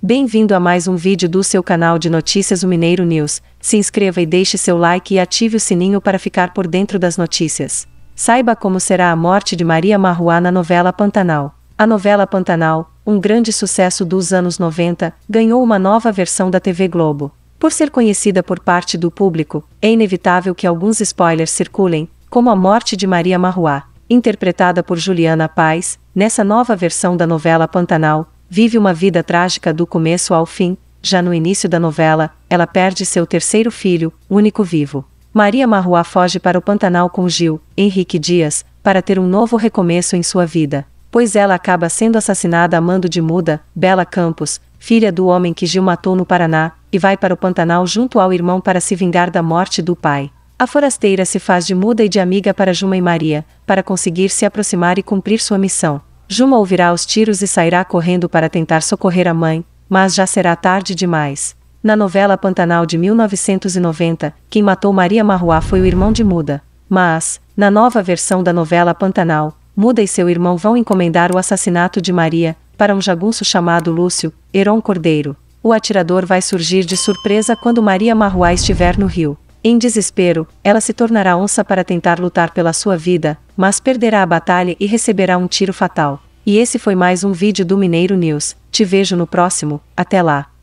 Bem-vindo a mais um vídeo do seu canal de notícias O Mineiro News. Se inscreva e deixe seu like e ative o sininho para ficar por dentro das notícias. Saiba como será a morte de Maria Marruá na novela Pantanal. A novela Pantanal, um grande sucesso dos anos 90, ganhou uma nova versão da TV Globo. Por ser conhecida por parte do público, é inevitável que alguns spoilers circulem, como a morte de Maria Marruá, interpretada por Juliana Paz, nessa nova versão da novela Pantanal, vive uma vida trágica do começo ao fim. Já no início da novela, ela perde seu terceiro filho, único vivo. Maria Marruá foge para o Pantanal com Gil, Henrique Dias, para ter um novo recomeço em sua vida, pois ela acaba sendo assassinada a mando de Muda, Bela Campos, filha do homem que Gil matou no Paraná, e vai para o Pantanal junto ao irmão para se vingar da morte do pai. A forasteira se faz de muda e de amiga para Juma e Maria, para conseguir se aproximar e cumprir sua missão. Juma ouvirá os tiros e sairá correndo para tentar socorrer a mãe, mas já será tarde demais. Na novela Pantanal de 1990, quem matou Maria Marruá foi o irmão de Muda. Mas, na nova versão da novela Pantanal, Muda e seu irmão vão encomendar o assassinato de Maria para um jagunço chamado Lúcio, Heron Cordeiro. O atirador vai surgir de surpresa quando Maria Marruá estiver no rio. Em desespero, ela se tornará onça para tentar lutar pela sua vida, mas perderá a batalha e receberá um tiro fatal. E esse foi mais um vídeo do Mineiro News. Te vejo no próximo. Até lá.